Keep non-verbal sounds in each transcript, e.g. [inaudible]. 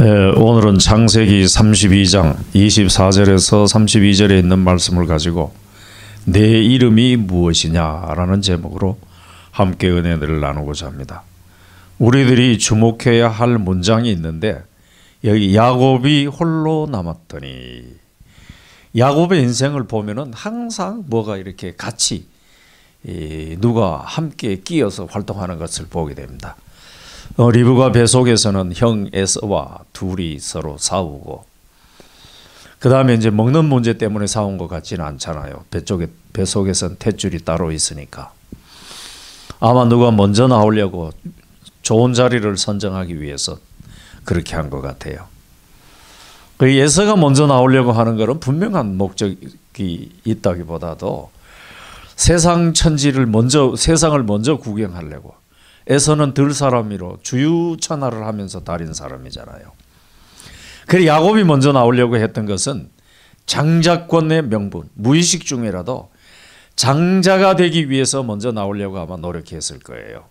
예, 오늘은 창세기 32장 24절에서 32절에 있는 말씀을 가지고 내 이름이 무엇이냐라는 제목으로 함께 은혜들을 나누고자 합니다. 우리들이 주목해야 할 문장이 있는데 여기 야곱이 홀로 남았더니 야곱의 인생을 보면은 항상 뭐가 이렇게 같이 누가 함께 끼어서 활동하는 것을 보게 됩니다. 어, 리브가 배 속에서는 형 에서와 둘이 서로 싸우고 그 다음에 이제 먹는 문제 때문에 싸운 것 같지는 않잖아요. 배 쪽에 배 속에선 탯줄이 따로 있으니까 아마 누가 먼저 나오려고 좋은 자리를 선정하기 위해서 그렇게 한 것 같아요. 그 예서가 먼저 나오려고 하는 것은 분명한 목적이 있다기보다도 세상 천지를 먼저 세상을 먼저 구경하려고 에서는 들 사람이로 주유 천하를 하면서 다닌 사람이잖아요. 그래 야곱이 먼저 나오려고 했던 것은 장자권의 명분, 무의식 중이라도 장자가 되기 위해서 먼저 나오려고 아마 노력했을 거예요.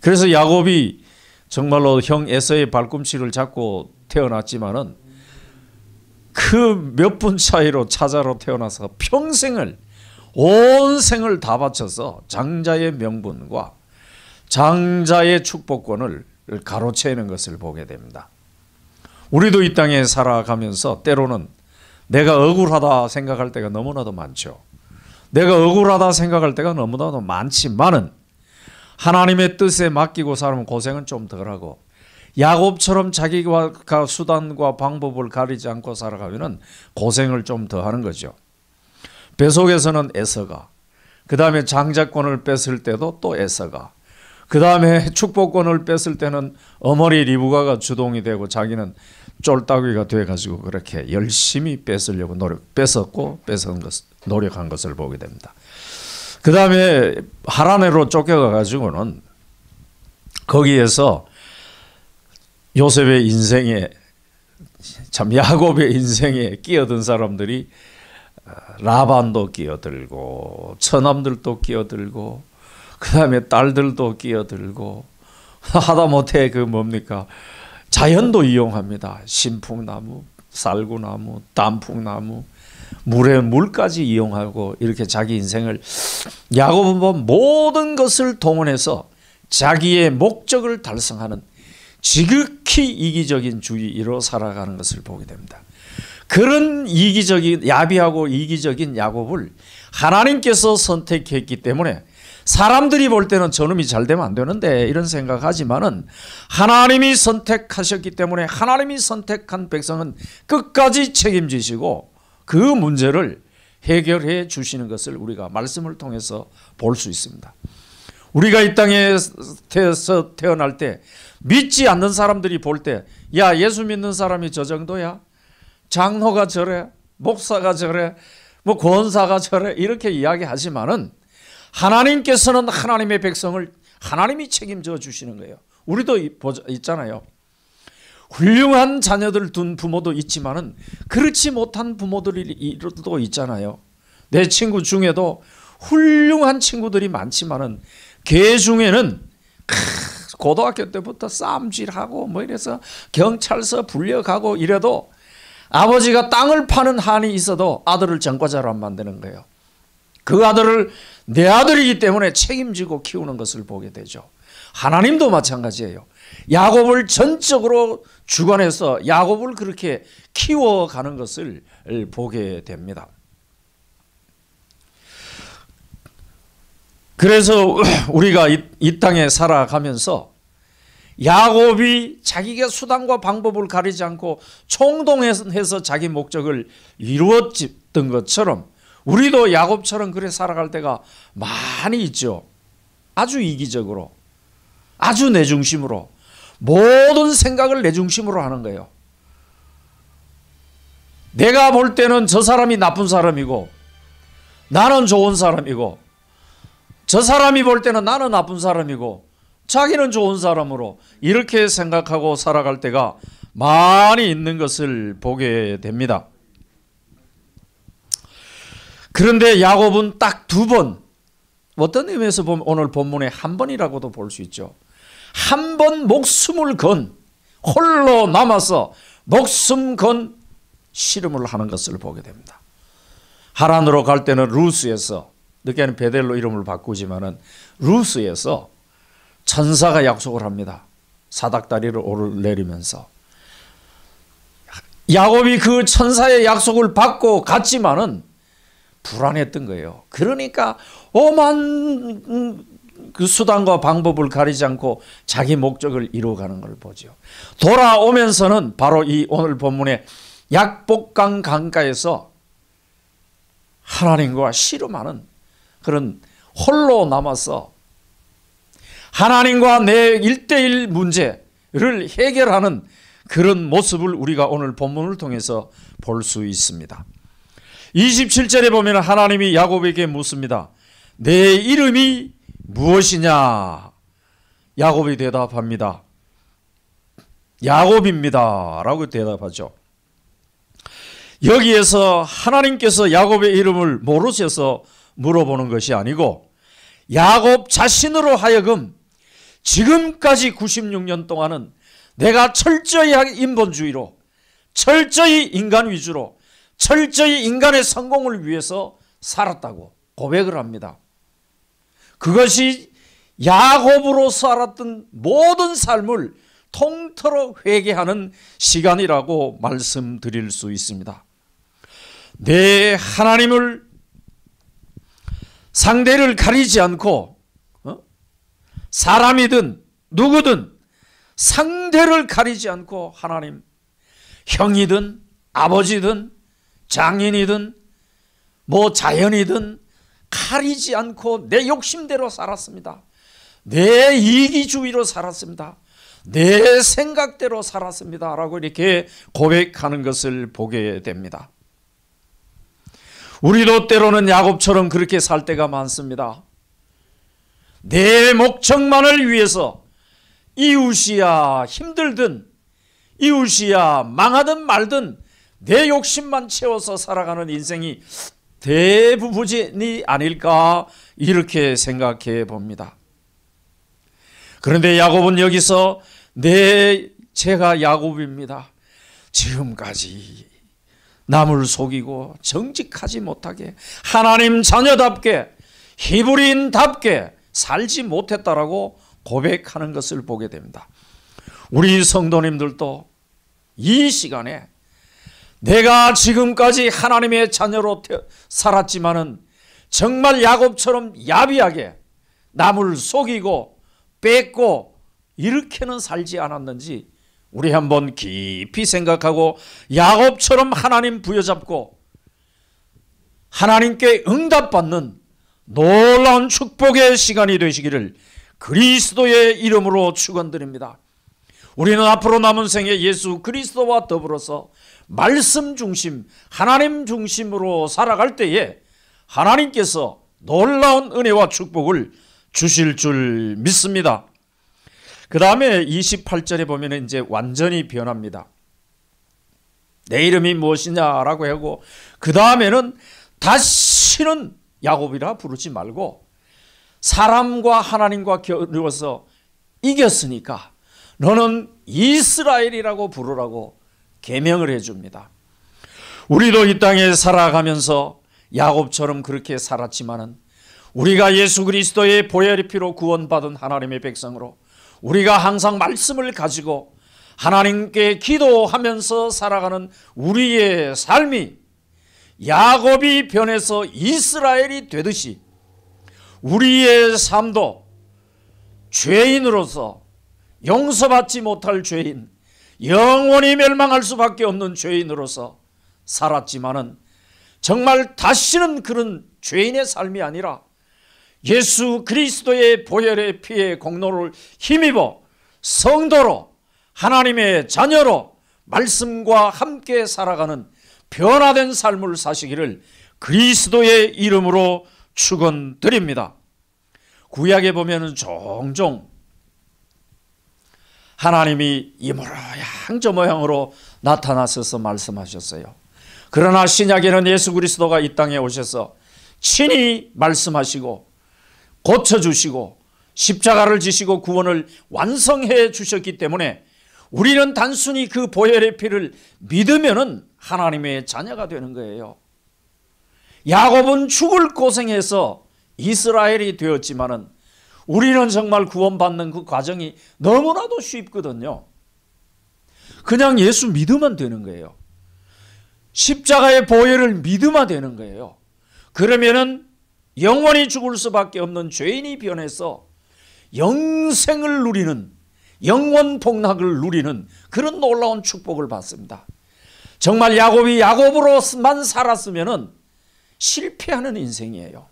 그래서 야곱이 정말로 형 에서의 발꿈치를 잡고 태어났지만은 그 몇 분 차이로 차자로 태어나서 평생을 온 생을 다 바쳐서 장자의 명분과 장자의 축복권을 가로채는 것을 보게 됩니다. 우리도 이 땅에 살아가면서 때로는 내가 억울하다 생각할 때가 너무나도 많죠. 내가 억울하다 생각할 때가 너무나도 많지만은 하나님의 뜻에 맡기고 살면 고생은 좀 덜하고 야곱처럼 자기가 수단과 방법을 가리지 않고 살아가면은 고생을 좀 더하는 거죠. 배 속에서는 애서가 그 다음에 장자권을 뺏을 때도 또 애서가 그 다음에 축복권을 뺐을 때는 어머니 리브가가 주동이 되고 자기는 쫄따귀가 돼가지고 그렇게 열심히 뺏으려고 노력, 뺏었고 뺏은 것, 노력한 것을 보게 됩니다. 그 다음에 하란에로 쫓겨가가지고는 거기에서 요셉의 인생에 참 야곱의 인생에 끼어든 사람들이 어, 라반도 끼어들고 처남들도 끼어들고 그 다음에 딸들도 끼어들고 하다 못해 그 뭡니까 자연도 이용합니다. 신풍나무, 쌀구나무, 단풍나무, 물에 물까지 이용하고 이렇게 자기 인생을 야곱은 모든 것을 동원해서 자기의 목적을 달성하는 지극히 이기적인 주의로 살아가는 것을 보게 됩니다. 그런 이기적인 야비하고 이기적인 야곱을 하나님께서 선택했기 때문에 사람들이 볼 때는 저놈이 잘 되면 안 되는데 이런 생각하지만은 하나님이 선택하셨기 때문에 하나님이 선택한 백성은 끝까지 책임지시고 그 문제를 해결해 주시는 것을 우리가 말씀을 통해서 볼 수 있습니다. 우리가 이 땅에서 태어날 때 믿지 않는 사람들이 볼 때 야 예수 믿는 사람이 저 정도야 장로가 저래 목사가 저래 뭐 권사가 저래 이렇게 이야기하지만은 하나님께서는 하나님의 백성을 하나님이 책임져 주시는 거예요. 우리도 있잖아요. 훌륭한 자녀들 둔 부모도 있지만은 그렇지 못한 부모들도 있잖아요. 내 친구 중에도 훌륭한 친구들이 많지만은 걔 중에는 고등학교 때부터 쌈질하고 뭐 이래서 경찰서 불려가고 이래도 아버지가 땅을 파는 한이 있어도 아들을 전과자로 안 만드는 거예요. 그 아들을 내 아들이기 때문에 책임지고 키우는 것을 보게 되죠. 하나님도 마찬가지예요. 야곱을 전적으로 주관해서 야곱을 그렇게 키워가는 것을 보게 됩니다. 그래서 [laughs] 우리가 이, 이 땅에 살아가면서 야곱이 자기가 수단과 방법을 가리지 않고 총동해서 자기 목적을 이루었던 것처럼 우리도 야곱처럼 그래 살아갈 때가 많이 있죠. 아주 이기적으로, 아주 내 중심으로, 모든 생각을 내 중심으로 하는 거예요. 내가 볼 때는 저 사람이 나쁜 사람이고, 나는 좋은 사람이고, 저 사람이 볼 때는 나는 나쁜 사람이고, 자기는 좋은 사람으로 이렇게 생각하고 살아갈 때가 많이 있는 것을 보게 됩니다. 그런데 야곱은 딱 두 번, 어떤 의미에서 보면 오늘 본문에 한 번이라고도 볼 수 있죠. 한 번 목숨을 건, 홀로 남아서 목숨 건 씨름을 하는 것을 보게 됩니다. 하란으로 갈 때는 루스에서, 늦게는 베델로 이름을 바꾸지만은 루스에서 천사가 약속을 합니다. 사닥다리를 오르내리면서. 야곱이 그 천사의 약속을 받고 갔지만은 불안했던 거예요. 그러니까 오만 그 수단과 방법을 가리지 않고 자기 목적을 이루어가는 걸 보죠. 돌아오면서는 바로 이 오늘 본문의 약복강 강가에서 하나님과 씨름하는 그런 홀로 남아서 하나님과 내 1대1 문제를 해결하는 그런 모습을 우리가 오늘 본문을 통해서 볼 수 있습니다. 27절에 보면 하나님이 야곱에게 묻습니다. 내 이름이 무엇이냐? 야곱이 대답합니다. 야곱입니다. 라고 대답하죠. 여기에서 하나님께서 야곱의 이름을 모르셔서 물어보는 것이 아니고 야곱 자신으로 하여금 지금까지 96년 동안은 내가 철저히 인본주의로 철저히 인간 위주로 철저히 인간의 성공을 위해서 살았다고 고백을 합니다. 그것이 야곱으로서 았던 모든 삶을 통틀어 회개하는 시간이라고 말씀드릴 수 있습니다. 내 하나님을 상대를 가리지 않고 어? 사람이든 누구든 상대를 가리지 않고 하나님 형이든 아버지든 장인이든 뭐 자연이든 가리지 않고 내 욕심대로 살았습니다. 내 이기주의로 살았습니다. 내 생각대로 살았습니다. 라고 이렇게 고백하는 것을 보게 됩니다. 우리도 때로는 야곱처럼 그렇게 살 때가 많습니다. 내 목적만을 위해서 이웃이야 힘들든 이웃이야 망하든 말든 내 욕심만 채워서 살아가는 인생이 대부분이 아닐까 이렇게 생각해 봅니다. 그런데 야곱은 여기서 내 제가 야곱입니다. 지금까지 남을 속이고 정직하지 못하게 하나님 자녀답게 히브리인답게 살지 못했다라고 고백하는 것을 보게 됩니다. 우리 성도님들도 이 시간에 내가 지금까지 하나님의 자녀로 살았지만은 정말 야곱처럼 야비하게 남을 속이고 뺏고 이렇게는 살지 않았는지 우리 한번 깊이 생각하고 야곱처럼 하나님 부여잡고 하나님께 응답받는 놀라운 축복의 시간이 되시기를 그리스도의 이름으로 축원드립니다. 우리는 앞으로 남은 생에 예수 그리스도와 더불어서 말씀 중심, 하나님 중심으로 살아갈 때에 하나님께서 놀라운 은혜와 축복을 주실 줄 믿습니다. 그 다음에 28절에 보면 이제 완전히 변합니다. 내 이름이 무엇이냐라고 하고 그 다음에는 다시는 야곱이라 부르지 말고 사람과 하나님과 겨루어서 이겼으니까 너는 이스라엘이라고 부르라고 계명을 해줍니다. 우리도 이 땅에 살아가면서 야곱처럼 그렇게 살았지만은 우리가 예수 그리스도의 보혈의 피로 구원받은 하나님의 백성으로 우리가 항상 말씀을 가지고 하나님께 기도하면서 살아가는 우리의 삶이 야곱이 변해서 이스라엘이 되듯이 우리의 삶도 죄인으로서 용서받지 못할 죄인 영원히 멸망할 수밖에 없는 죄인으로서 살았지만은 정말 다시는 그런 죄인의 삶이 아니라 예수 그리스도의 보혈의 피의 공로를 힘입어 성도로 하나님의 자녀로 말씀과 함께 살아가는 변화된 삶을 사시기를 그리스도의 이름으로 축원드립니다. 구약에 보면 종종 하나님이 이모로 양저 모양으로 나타나셔서 말씀하셨어요. 그러나 신약에는 예수 그리스도가 이 땅에 오셔서 친히 말씀하시고 고쳐주시고 십자가를 지시고 구원을 완성해 주셨기 때문에 우리는 단순히 그 보혈의 피를 믿으면은 하나님의 자녀가 되는 거예요. 야곱은 죽을 고생해서 이스라엘이 되었지만은 우리는 정말 구원받는 그 과정이 너무나도 쉽거든요. 그냥 예수 믿으면 되는 거예요. 십자가의 보혈을 믿으면 되는 거예요. 그러면은 영원히 죽을 수밖에 없는 죄인이 변해서 영생을 누리는 영원 복락을 누리는 그런 놀라운 축복을 받습니다. 정말 야곱이 야곱으로만 살았으면은 실패하는 인생이에요.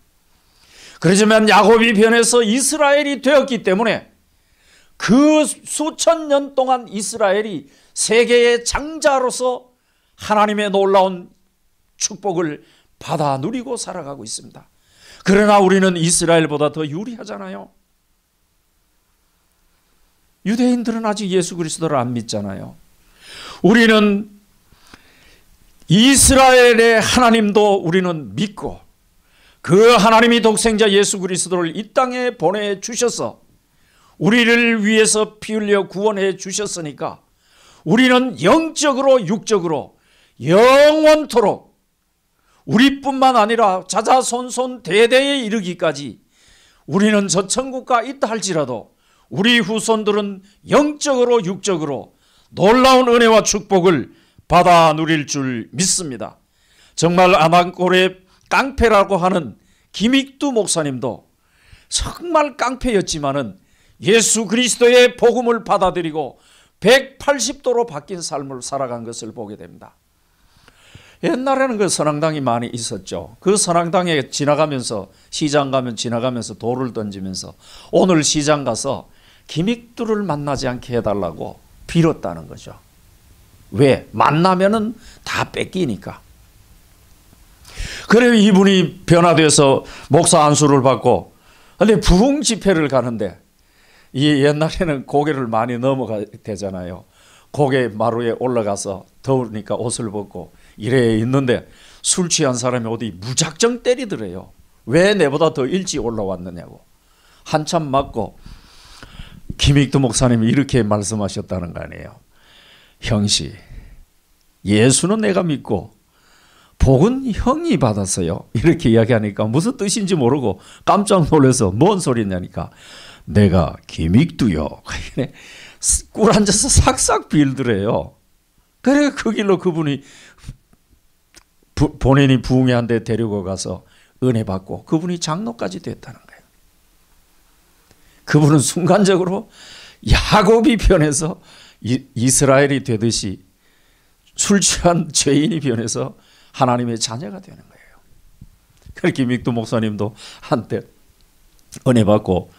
그러지만 야곱이 변해서 이스라엘이 되었기 때문에 그 수천 년 동안 이스라엘이 세계의 장자로서 하나님의 놀라운 축복을 받아 누리고 살아가고 있습니다. 그러나 우리는 이스라엘보다 더 유리하잖아요. 유대인들은 아직 예수 그리스도를 안 믿잖아요. 우리는 이스라엘의 하나님도 우리는 믿고 그 하나님이 독생자 예수 그리스도를 이 땅에 보내 주셔서 우리를 위해서 피 흘려 구원해 주셨으니까 우리는 영적으로 육적으로 영원토록 우리뿐만 아니라 자자손손 대대에 이르기까지 우리는 저 천국과 있다 할지라도 우리 후손들은 영적으로 육적으로 놀라운 은혜와 축복을 받아 누릴 줄 믿습니다. 정말 아만골의 깡패라고 하는 김익두 목사님도 정말 깡패였지만은 예수 그리스도의 복음을 받아들이고 180도로 바뀐 삶을 살아간 것을 보게 됩니다. 옛날에는 그 선앙당이 많이 있었죠. 그 선앙당에 지나가면서 시장 가면 지나가면서 돌을 던지면서 오늘 시장 가서 김익두를 만나지 않게 해달라고 빌었다는 거죠. 왜? 만나면은 다 뺏기니까. 그래 이분이 변화돼서 목사 안수를 받고 근데 부흥 집회를 가는데 이 옛날에는 고개를 많이 넘어가 되잖아요. 고개 마루에 올라가서 더우니까 옷을 벗고 이래 있는데 술 취한 사람이 어디 무작정 때리더래요. 왜 내보다 더 일찍 올라왔느냐고. 한참 맞고 김익도 목사님이 이렇게 말씀하셨다는 거 아니에요. 형씨 예수는 내가 믿고 복은 형이 받았어요. 이렇게 이야기하니까 무슨 뜻인지 모르고 깜짝 놀라서 뭔 소리냐니까 내가 기믹두요. [laughs] 네. 꿀 앉아서 싹싹 빌드래요. 그래 그 길로 그분이 부, 본인이 부흥회 한데 데리고 가서 은혜 받고 그분이 장로까지 됐다는 거예요. 그분은 순간적으로 야곱이 변해서 이, 이스라엘이 되듯이 술 취한 죄인이 변해서 하나님의 자녀가 되는 거예요. 그렇게 믹두 목사님도 한때 은혜 받고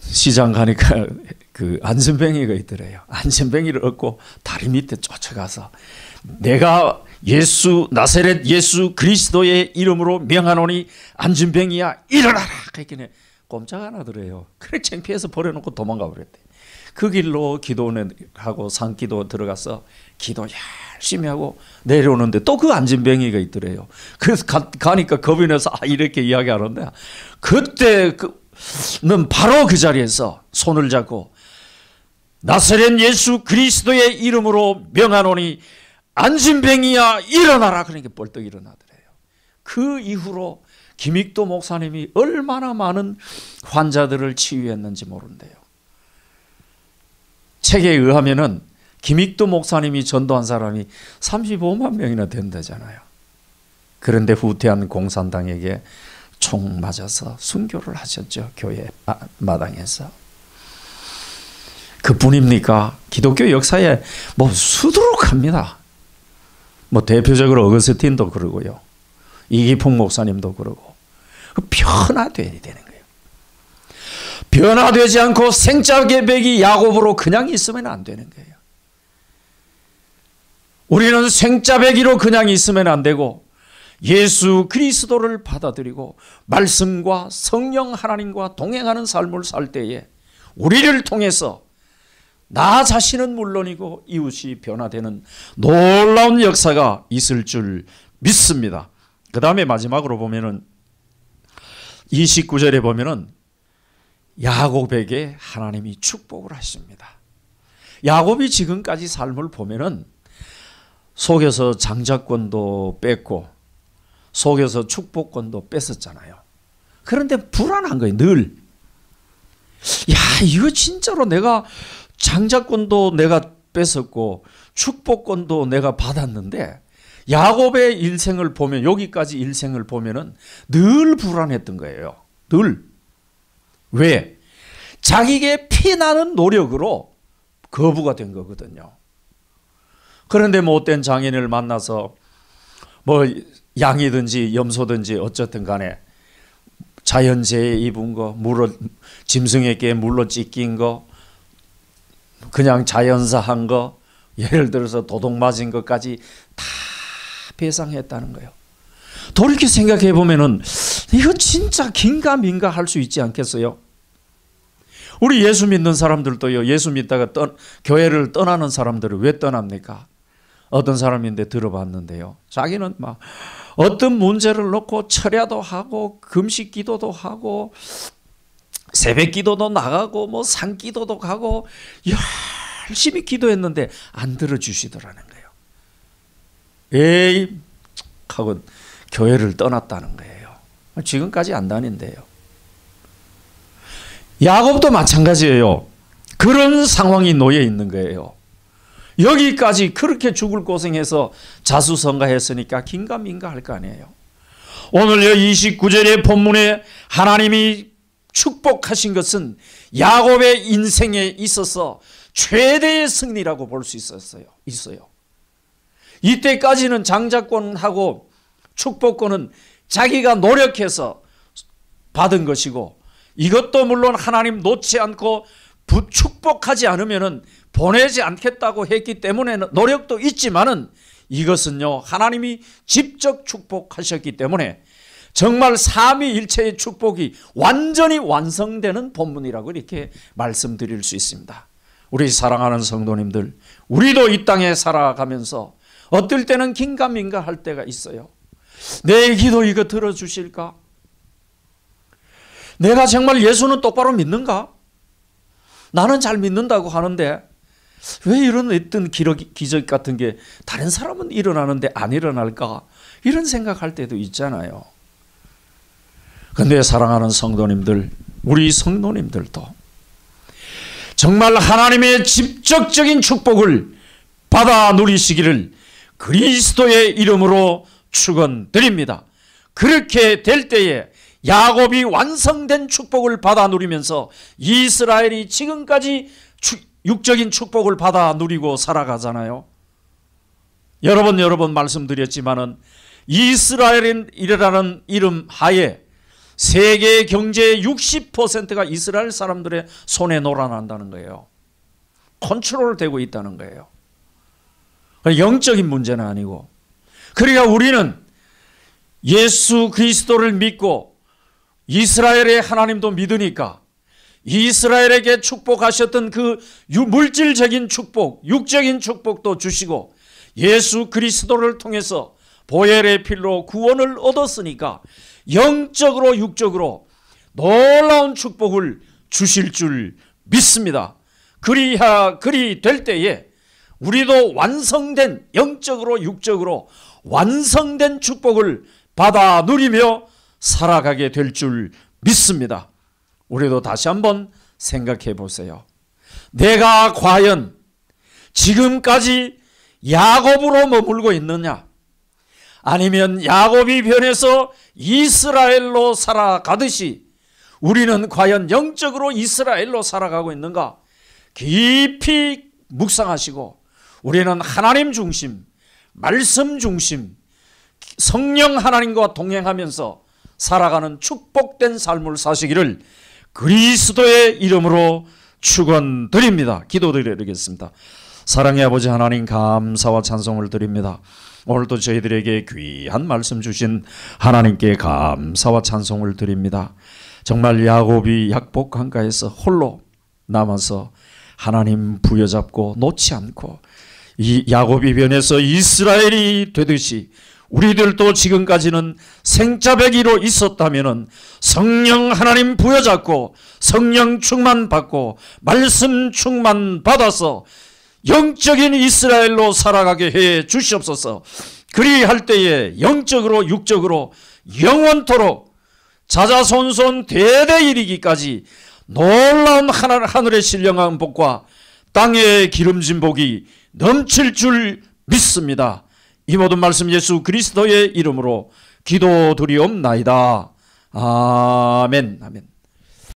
시장 가니까 그 안전뱅이가 있더래요. 안전뱅이를 얻고 다리 밑에 쫓아가서 내가 예수 나세렛 예수 그리스도의 이름으로 명하노니 안전뱅이야 일어나라 그랬길래 꼼짝 안 하더래요. 그래 창피해서 버려놓고 도망가 버렸대. 그 길로 기도 하고 산기도 들어가서 기도 열심히 하고 내려오는데 또 그 안진뱅이가 있더래요. 그래서 가, 니까 겁이 나서 아, 이렇게 이야기하는데 그때는 바로 그 자리에서 손을 잡고 나사렛 예수 그리스도의 이름으로 명하노니 안진뱅이야 일어나라 그러니까 벌떡 일어나더래요. 그 이후로 김익도 목사님이 얼마나 많은 환자들을 치유했는지 모른대요. 책에 의하면은 김익도 목사님이 전도한 사람이 35만 명이나 된다잖아요. 그런데 후퇴한 공산당에게 총 맞아서 순교를 하셨죠. 교회 마당에서. 그뿐입니까? 기독교 역사에 뭐 수두룩합니다. 뭐 대표적으로 어거스틴도 그러고요. 이기풍 목사님도 그러고 그변화돼야 되는 변화되지 않고 생짜개백이 야곱으로 그냥 있으면 안 되는 거예요. 우리는 생짜배기로 그냥 있으면 안 되고 예수 그리스도를 받아들이고 말씀과 성령 하나님과 동행하는 삶을 살 때에 우리를 통해서 나 자신은 물론이고 이웃이 변화되는 놀라운 역사가 있을 줄 믿습니다. 그 다음에 마지막으로 보면은 29절에 보면은 야곱에게 하나님이 축복을 하십니다. 야곱이 지금까지 삶을 보면은 속에서 장자권도 뺐고 속에서 축복권도 뺐었잖아요. 그런데 불안한 거예요, 늘. 야, 이거 진짜로 내가 장자권도 내가 뺐었고 축복권도 내가 받았는데 야곱의 일생을 보면 여기까지 일생을 보면은 늘 불안했던 거예요. 늘 왜? 자기의 피나는 노력으로 거부가 된 거거든요. 그런데 못된 뭐 장인을 만나서 뭐 양이든지 염소든지 어쨌든 간에 자연재해 입은 거, 물어 짐승에게 물로 찢긴 거, 그냥 자연사한 거, 예를 들어서 도둑 맞은 것까지 다 배상했다는 거예요. 돌이켜 생각해 보면은 이거 진짜 긴가민가 할 수 있지 않겠어요? 우리 예수 믿는 사람들도요. 예수 믿다가 떠, 교회를 떠나는 사람들을 왜 떠납니까? 어떤 사람인데 들어봤는데요. 자기는 막 어떤 문제를 놓고 철야도 하고 금식 기도도 하고 새벽 기도도 나가고 뭐산 기도도 가고 열심히 기도했는데 안 들어주시더라는 거예요. 에이 하고 교회를 떠났다는 거예요. 지금까지 안 다닌대요. 야곱도 마찬가지예요. 그런 상황이 놓여 있는 거예요. 여기까지 그렇게 죽을 고생해서 자수성가했으니까 긴가민가 할 거 아니에요. 오늘 29절의 본문에 하나님이 축복하신 것은 야곱의 인생에 있어서 최대의 승리라고 볼 수 있었어요. 있어요. 이때까지는 장자권하고 축복권은 자기가 노력해서 받은 것이고 이것도 물론 하나님 놓지 않고 축복하지 않으면은 보내지 않겠다고 했기 때문에 노력도 있지만은 이것은요 하나님이 직접 축복하셨기 때문에 정말 삼위일체의 축복이 완전히 완성되는 본문이라고 이렇게 말씀드릴 수 있습니다. 우리 사랑하는 성도님들, 우리도 이 땅에 살아가면서 어떨 때는 긴가민가 할 때가 있어요. 내 기도 이거 들어주실까? 내가 정말 예수는 똑바로 믿는가? 나는 잘 믿는다고 하는데 왜 이런 어떤 기적 같은 게 다른 사람은 일어나는데 안 일어날까? 이런 생각할 때도 있잖아요. 근데 사랑하는 성도님들, 우리 성도님들도 정말 하나님의 직접적인 축복을 받아 누리시기를 그리스도의 이름으로 축원드립니다. 그렇게 될 때에 야곱이 완성된 축복을 받아 누리면서 이스라엘이 지금까지 육적인 축복을 받아 누리고 살아가잖아요. 여러 분 여러 분 말씀드렸지만은 이스라엘이라는 이름 하에 세계 경제의 60%가 이스라엘 사람들의 손에 놀아난다는 거예요. 컨트롤되고 있다는 거예요. 영적인 문제는 아니고 그러니까 우리는 예수 그리스도를 믿고 이스라엘의 하나님도 믿으니까 이스라엘에게 축복하셨던 그 물질적인 축복, 육적인 축복도 주시고 예수 그리스도를 통해서 보혈의 필로 구원을 얻었으니까 영적으로 육적으로 놀라운 축복을 주실 줄 믿습니다. 그리하 그리 될 때에 우리도 완성된 영적으로 육적으로 완성된 축복을 받아 누리며 살아가게 될 줄 믿습니다. 우리도 다시 한번 생각해 보세요. 내가 과연 지금까지 야곱으로 머물고 있느냐? 아니면 야곱이 변해서 이스라엘로 살아가듯이 우리는 과연 영적으로 이스라엘로 살아가고 있는가? 깊이 묵상하시고 우리는 하나님 중심, 말씀 중심, 성령 하나님과 동행하면서 살아가는 축복된 삶을 사시기를 그리스도의 이름으로 축원드립니다. 기도드리겠습니다. 사랑의 아버지 하나님 감사와 찬송을 드립니다. 오늘도 저희들에게 귀한 말씀 주신 하나님께 감사와 찬송을 드립니다. 정말 야곱이 약복 강가에서 홀로 남아서 하나님 부여잡고 놓지 않고 이 야곱이 변해서 이스라엘이 되듯이 우리들도 지금까지는 생짜배기로 있었다면 성령 하나님 부여잡고 성령 충만 받고 말씀 충만 받아서 영적인 이스라엘로 살아가게 해 주시옵소서 그리할 때에 영적으로 육적으로 영원토록 자자손손 대대 일이기까지 놀라운 하늘의 신령한 복과 땅의 기름진 복이 넘칠 줄 믿습니다. 이 모든 말씀 예수 그리스도의 이름으로 기도드리옵나이다. 아멘. 아멘.